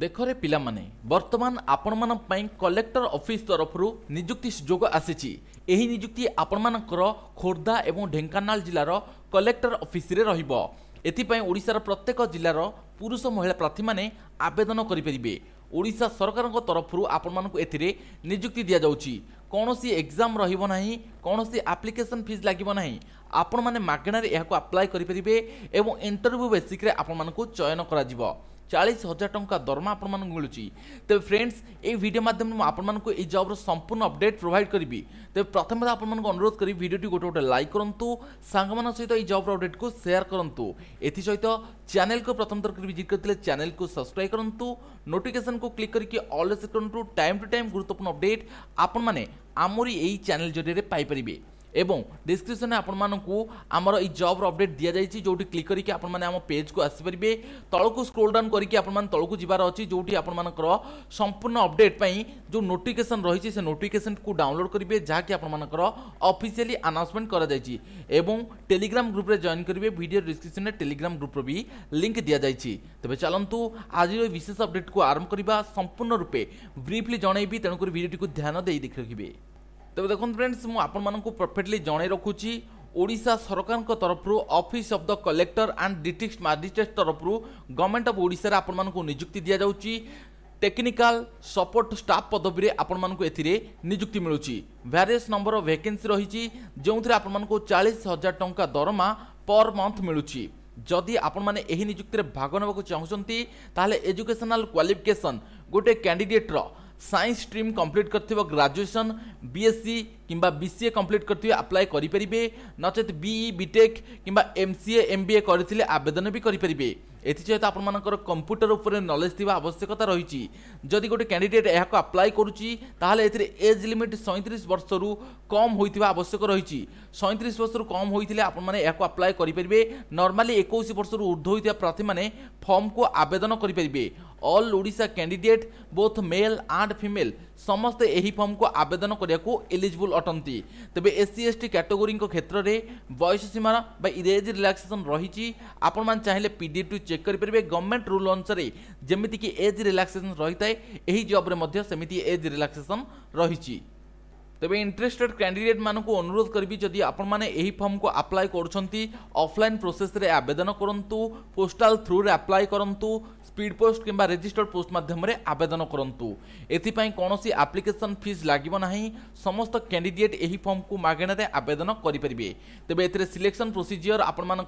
ଦେଖରେ ପିଲାମାନେ ବର୍ତ୍ତମାନ ଆପଣମାନଙ୍କ ପାଇଁ କଲେକ୍ଟର ଅଫିସ୍ ତରଫରୁ ନିଯୁକ୍ତି ସୁଯୋଗ ଆସିଛି ଏହି ନିଯୁକ୍ତି ଆପଣମାନଙ୍କର ଖୋର୍ଦ୍ଧା ଏବଂ ଢେଙ୍କାନାଳ ଜିଲ୍ଲାର କଲେକ୍ଟର ଅଫିସରେ ରହିବ ଏଥିପାଇଁ ଓଡ଼ିଶାର ପ୍ରତ୍ୟେକ ଜିଲ୍ଲାର ପୁରୁଷ ମହିଳା ପ୍ରାର୍ଥୀମାନେ ଆବେଦନ କରିପାରିବେ ଓଡ଼ିଶା ସରକାରଙ୍କ ତରଫରୁ ଆପଣମାନଙ୍କୁ ଏଥିରେ ନିଯୁକ୍ତି ଦିଆଯାଉଛି କୌଣସି ଏକ୍ଜାମ୍ ରହିବ ନାହିଁ କୌଣସି ଆପ୍ଲିକେସନ୍ ଫିସ୍ ଲାଗିବ ନାହିଁ ଆପଣମାନେ ମାଗଣାରେ ଏହାକୁ ଆପ୍ଲାଏ କରିପାରିବେ ଏବଂ ଇଣ୍ଟରଭ୍ୟୁ ବେସିକ୍ରେ ଆପଣମାନଙ୍କୁ ଚୟନ କରାଯିବ ଚାଳିଶ ହଜାର ଟଙ୍କା ଦରମା ଆପଣମାନଙ୍କୁ ମିଳୁଛି ତେବେ ଫ୍ରେଣ୍ଡସ୍ এই ভিডিও মাধ্যমে আপনার এই জবর সম্পূর্ণ অপডেট প্রোভাইড করবি তবে প্রথমে আপনার অনুরোধ করি ভিডিওটি গোটে গোটে লাইক করতু সাংগ সহ এই জবর অপডেট কু সেয়ার করতু এসহ চ্যানেল কু প্রথম থর ভিজিট করলে চ্যানেল কু সবসক্রাইব করতু নোটিফিকেসন কু ক্লিক করি অল করতু টাইম টু টাইম গুরুত্বপূর্ণ অপডেট আপনার মানে আমরি এই চ্যানেল জরিয়ে পাইপারে এবং ডিসক্রিপশনে আপনার আমার এই জব্র অপডেট দিয়া যাই যেটি ক্লিক করি আপনার আমার পেজকু আসিপারে তলকু স্ক্রোল ডাউন করি আপনার তলকু যাবার অছি যেটি আপনার সম্পূর্ণ অপডেট পাই যে নোটিফিকেসন রয়েছে সে নোটিফিকেসন কু ডাউনলোড করবে যা কি আপনার অফিসিয়ালি আনাউন্সমেন্ট করা যাই এবং টেলিগ্রাম গ্রুপে জয়েন করবে ভিডিও ডিসক্রিপশনে টেলিগ্রাম গ্রুপর বি লিঙ্ক দিয়া যাই তবে চলতু আজ বিশেষ অপডেট কু আরম্ভ করা সম্পূর্ণ রূপে ব্রিফলি জনাইবি তেণুকরি ভিডিওটি ধ্যান দিয়ে দেখি রাখবে ତେବେ ଦେଖନ୍ତୁ ଫ୍ରେଣ୍ଡସ୍ ମୁଁ ଆପଣମାନଙ୍କୁ ପରଫେକ୍ଟଲି ଜଣାଇ ରଖୁଛି ଓଡ଼ିଶା ସରକାରଙ୍କ ତରଫରୁ office of the collector and district magistrate ତରଫରୁ ଗଭର୍ଣ୍ଣମେଣ୍ଟ ଅଫ୍ ଓଡ଼ିଶାରେ ଆପଣମାନଙ୍କୁ ନିଯୁକ୍ତି ଦିଆଯାଉଛି টেকনিকাল সপোর্ট স্টাফ পদবীরে আপনার এতে নিযুক্তি মিলুচি ভ্যারিয়স নম্বর অফ ভ্যাকেন্সি রয়েছে যে আপনার চাশ হাজার টঙ্কা দরমা পর মন্থ মিলুচি যদি আপনার এই নিযুক্তি ভাগ নেওয়া চাহুমান তাহলে এজুকেশনাল কোয়ালিফিকেসন গোটে ক্যাডিডেট্র সাইন্স স্ট্রিম কমপ্লিট করতে গ্রাজুয়েসন বিএসসি কিংবা বিসিএ কমপ্লিট করতে আপ্লাই করে পে নচেত বিই বিটেক e, কিংবা এমসিএ এমবিএ করে আবেদন বি করে পে এসহ আপনার কম্পুটর উপরে নলেজ থাকা আবশ্যকতা রয়েছে যদি গোটে ক্যাডিডেট এখন আপ্লাই করুচি তাহলে এতে এজ লিমিট সৈত্রিশ বর্ষর কম হয়ে আবশ্যক রয়েছে সৈত্রিশ বর্ষর কম হয়ে আপনার এখন আপ্লাই করে পে নর্মালি একুশ বর্ষর ঊর্ধ্ব হয়ে প্রার্থী মানে ফর্মক আবেদন করে পে all Odisha candidate both male and female ସମସ୍ତେ ଏହି ଫର୍ମକୁ ଆବେଦନ କରିବାକୁ ଏଲିଜିବୁଲ୍ ଅଟନ୍ତି ତେବେ ଏସ୍ସି ଏସ୍ଟି କାଟେଗୋରୀଙ୍କ କ୍ଷେତ୍ରରେ ବୟସ ସୀମାର ବା ଏଜ୍ ରିଲାକ୍ସେସନ୍ ରହିଛି ଆପଣମାନେ ଚାହିଁଲେ ପି ଡି ଟୁ ଚେକ୍ କରିପାରିବେ ଗଭର୍ଣ୍ଣମେଣ୍ଟ ରୁଲ୍ ଅନୁସାରେ ଯେମିତିକି ଏଜ୍ ରିଲାକ୍ସେସନ୍ ରହିଥାଏ ଏହି ଜବ୍ରେ ମଧ୍ୟ ସେମିତି ଏଜ୍ ରିଲାକ୍ସେସନ୍ ରହିଛି তবে ইন্টারেস্টেড ক্যান্ডিডেট মানুষ অনুরোধ করবি যদি আপনার এই ফর্মক আপ্লাই করছেন অফলাইন প্রোসেসে আবেদন করতু পোস্টাল থ্রুরে আপ্লাই করতু স্পিড পোস্ট কিংবা রেজিষ্টর্ড পোস্ট মাধ্যমে আবেদন করতু এথিপাই কৌশি আপ্লিকেসন ফিজ লাগিব না সমস্ত ক্যান্ডিডেট এই ফর্মক মাগণার আবেদন করে তবে এতে সিলেকশন প্রোসিজিওর আপনার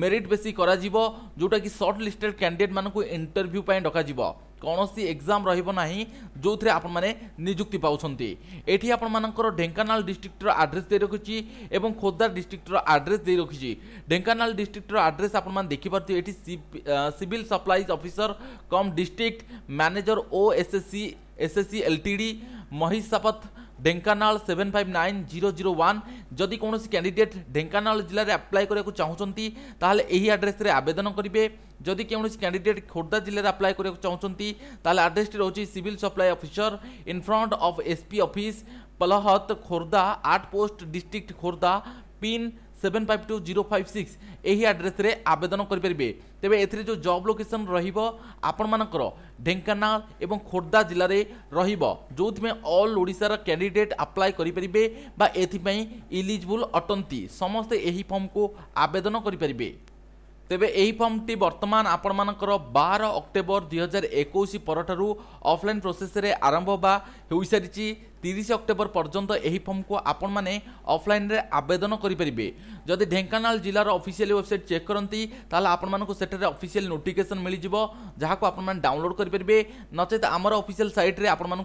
মেরিট বেশি করা যেটা কি সর্ট লিষ্টেড ক্যান্ডিডেট মানুষ ইন্টরভ্যু পাই ডকাযিব କୌଣସି ଏକ୍ଜାମ୍ ରହିବ ନାହିଁ ଯେଉଁଥିରେ ଆପଣମାନେ ନିଯୁକ୍ତି ପାଉଛନ୍ତି ଏଠି ଆପଣମାନଙ୍କର ଢେଙ୍କାନାଳ ଡିଷ୍ଟ୍ରିକ୍ଟର ଆଡ୍ରେସ୍ ଦେଇ ରଖିଛି ଏବଂ ଖୋର୍ଦ୍ଧା ଡିଷ୍ଟ୍ରିକ୍ଟର ଆଡ୍ରେସ୍ ଦେଇ ରଖିଛି ଢେଙ୍କାନାଳ ଡିଷ୍ଟ୍ରିକ୍ଟର ଆଡ୍ରେସ୍ ଆପଣମାନେ ଦେଖିପାରୁଥିବେ ଏଠି civil supplies officer cum district manager ଓ SSC SSC LTD Mahishapatha Dhenkanal seven five nine zero zero one ଯଦି କୌଣସି କ୍ୟାଣ୍ଡିଡେଟ୍ ଢେଙ୍କାନାଳ ଜିଲ୍ଲାରେ ଆପ୍ଲାଏ କରିବାକୁ ଚାହୁଁଛନ୍ତି ତାହେଲେ ଏହି ଆଡ୍ରେସ୍ରେ ଆବେଦନ କରିବେ ଯଦି କୌଣସି କ୍ୟାଣ୍ଡିଡେଟ୍ ଖୋର୍ଦ୍ଧା ଜିଲ୍ଲାରେ ଆପ୍ଲାଏ କରିବାକୁ ଚାହୁଁଛନ୍ତି ତାହେଲେ ଆଡ୍ରେସ୍ଟି ରହୁଛି civil supply officer in front of SP office Palahat Khordha at post district Khordha pin seven five two zero five six ଏହି ଆଡ୍ରେସ୍ରେ ଆବେଦନ କରିପାରିବେ ତେବେ ଏଥିରେ ଯେଉଁ ଜବ୍ ଲୋକେସନ୍ ରହିବ ଆପଣମାନଙ୍କର ଢେଙ୍କାନାଳ ଏବଂ ଖୋର୍ଦ୍ଧା ଜିଲ୍ଲାରେ ରହିବ ଯେଉଁଥିପାଇଁ ଅଲ୍ ଓଡ଼ିଶାର କ୍ୟାଣ୍ଡିଡେଟ୍ ଆପ୍ଲାଏ କରିପାରିବେ ବା ଏଥିପାଇଁ ଇଲିଜିବୁଲ୍ ଅଟନ୍ତି ସମସ୍ତେ ଏହି ଫର୍ମକୁ ଆବେଦନ କରିପାରିବେ ତେବେ ଏହି ଫର୍ମଟି ବର୍ତ୍ତମାନ ଆପଣମାନଙ୍କର ବାର ଅକ୍ଟୋବର ଦୁଇହଜାର ଏକୋଇଶ ପରଠାରୁ ଅଫଲାଇନ୍ ପ୍ରୋସେସରେ ଆରମ୍ଭ ହେବା ହୋଇସାରିଛି তিরিশ অক্টোবর পর্যন্ত এই ফর্মক আপন মানে অফলাইন্রে আবেদন করে পে যদি ঢেঙ্কানাল জেলার অফিসিয়াল ওয়েবসাইট চেক করতে তাহলে আপনার সেটার অফিসিয়াল নোটিফিকেসন মিলিযোগ যা আপনার ডাউনলোড করে পে নচেত আমার অফিসিয়াল সাইট্রে আপনার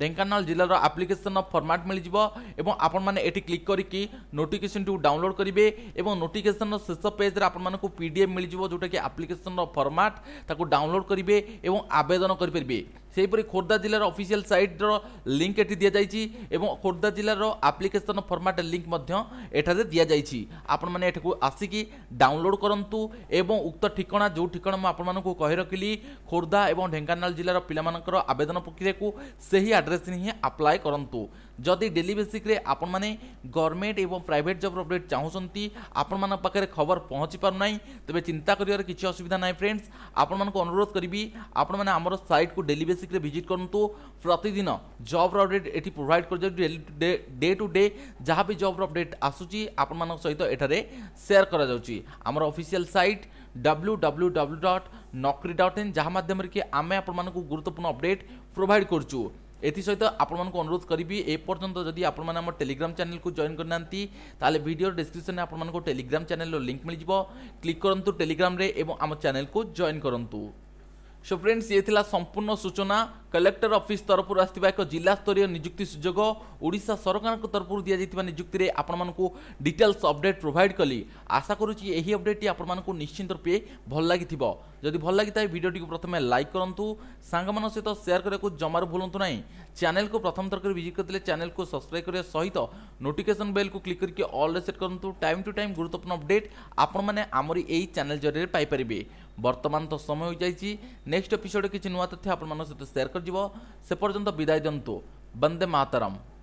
ঢেঙ্কানাল জেলার আপ্লিকেসন ফর্মাট মিলিযোগ এবং আপনার এটি ক্লিক করি নোটিফিকেসনটি ডাউনলোড করবে এবং নোটিফিকেসন শেষ পেজ্রে আপনার পিডিএফ পিডিএফ মিলিযোগ ଯେଉଁଟାକି ଆପ୍ଲିକେସନ୍ର ଫର୍ମାଟ୍ ତାକୁ ଡାଉନଲୋଡ଼୍ କରିବେ ଏବଂ ଆବେଦନ କରିପାରିବେ ସେହିପରି ଖୋର୍ଦ୍ଧା ଜିଲ୍ଲାର ଅଫିସିଆଲ୍ ସାଇଟ୍ର ଲିଙ୍କ୍ ଏଠି ଦିଆଯାଇଛି ଏବଂ ଖୋର୍ଦ୍ଧା ଜିଲ୍ଲାର ଆପ୍ଲିକେସନ୍ ଫର୍ମାଟ୍ ଲିଙ୍କ୍ ମଧ୍ୟ ଏଠାରେ ଦିଆଯାଇଛି ଆପଣମାନେ ଏଠାକୁ ଆସିକି ଡାଉନଲୋଡ଼୍ କରନ୍ତୁ ଏବଂ ଉକ୍ତ ଠିକଣା ଯେଉଁ ଠିକଣା ମୁଁ ଆପଣମାନଙ୍କୁ କହି ରଖିଲି ଖୋର୍ଦ୍ଧା ଏବଂ ଢେଙ୍କାନାଳ ଜିଲ୍ଲାର ପିଲାମାନଙ୍କର ଆବେଦନ ପ୍ରକ୍ରିୟାକୁ ସେହି ଆଡ୍ରେସ୍ରେ ହିଁ ଆପ୍ଲାଏ କରନ୍ତୁ ଯଦି ଡେଲି ବେସିକ୍ରେ ଆପଣମାନେ ଗଭର୍ଣ୍ଣମେଣ୍ଟ ଏବଂ ପ୍ରାଇଭେଟ୍ ଜବ୍ ଅପଡ଼େଟ୍ ଚାହୁଁଛନ୍ତି ଆପଣମାନଙ୍କ ପାଖରେ ଖବର ପହଞ୍ଚି ପାରୁନାହିଁ ତେବେ ଚିନ୍ତା କରିବାର କିଛି ଅସୁବିଧା ନାହିଁ ଫ୍ରେଣ୍ଡସ୍ ଆପଣମାନଙ୍କୁ ଅନୁରୋଧ କରିବି ଆପଣମାନେ ଆମର ସାଇଟ୍କୁ ଡେଲି ବେସିକ୍ ବେସିକ୍ରେ ଭିଜିଟ୍ କରନ୍ତୁ ପ୍ରତିଦିନ ଜବ୍ର ଅପଡ଼େଟ୍ ଏଠି ପ୍ରୋଭାଇଡ଼୍ କରାଯାଉଛି ଡେ ଟୁ ଡେ ଯାହା ବି ଜବ୍ର ଅପଡ଼େଟ୍ ଆସୁଛି ଆପଣମାନଙ୍କ ସହିତ ଏଠାରେ ସେୟାର କରାଯାଉଛି ଆମର official site W W W dot Naukri dot in ଯାହା ମାଧ୍ୟମରେ କି ଆମେ ଆପଣମାନଙ୍କୁ ଗୁରୁତ୍ୱପୂର୍ଣ୍ଣ ଅପଡ଼େଟ୍ ପ୍ରୋଭାଇଡ଼ କରୁଛୁ ଏଥିସହିତ ଆପଣମାନଙ୍କୁ ଅନୁରୋଧ କରିବି ଏପର୍ଯ୍ୟନ୍ତ ଯଦି ଆପଣମାନେ ଆମ ଟେଲିଗ୍ରାମ ଚ୍ୟାନେଲକୁ ଜଏନ୍ କରିନାହାନ୍ତି ତାହେଲେ ଭିଡ଼ିଓ ଡିସ୍କ୍ରିପ୍ସନରେ ଆପଣମାନଙ୍କୁ ଟେଲିଗ୍ରାମ ଚ୍ୟାନେଲର ଲିଙ୍କ୍ ମିଳିଯିବ କ୍ଲିକ୍ କରନ୍ତୁ ଟେଲିଗ୍ରାମରେ ଏବଂ ଆମ ଚ୍ୟାନେଲକୁ ଜଏନ୍ କରନ୍ତୁ সো ফ্রেন্ডস ইয়ে লা সম্পূর্ণ সূচনা কলেক্টর অফিস তরফর আসিবা এক জেলাস্তরীয় নিযুক্তি সুযোগ ওড়শা সরকারଙ୍କ তরফর দিয়া যাইতিবা নিযুক্তিরে আপনামানকু ডিটেলস অপডেট প্রোভাইড কলি আশা করুছি এই অপডেটটি আপনামানকু নিশ্চিন্ত রূপে ভাল লাগিথিব যদি ভাল লাগিথাই ভিডিওটিকে প্রথমে লাইক করন্তু সাঙ্গমান সহিত সেয়ার করাকু জমারু ভুলন্তু নাই চ্যানেলকু প্রথম তরকরি ভিজিট করলে চ্যানেলকু সাবস্ক্রাইব করিয়া সহিত নোটিফিকেশন বেলকু ক্লিক করিকি অল রে সেট করন্তু টাইম টু টাইম গুরুত্বপূর্ণ অপডেট আপনামানে আমরি এই চ্যানেল জরিয়ারে পাইপারিবে ବର୍ତ୍ତମାନ ତ ସମୟ ହୋଇଯାଇଛି ନେକ୍ସଟ ଏପିସୋଡ଼ରେ କିଛି ନୂଆ ତଥ୍ୟ ଆପଣମାନଙ୍କ ସହିତ ସେୟାର କରିଯିବ ସେ ପର୍ଯ୍ୟନ୍ତ ବିଦାୟ ଦିଅନ୍ତୁ ବନ୍ଦେ ମାତାରାମ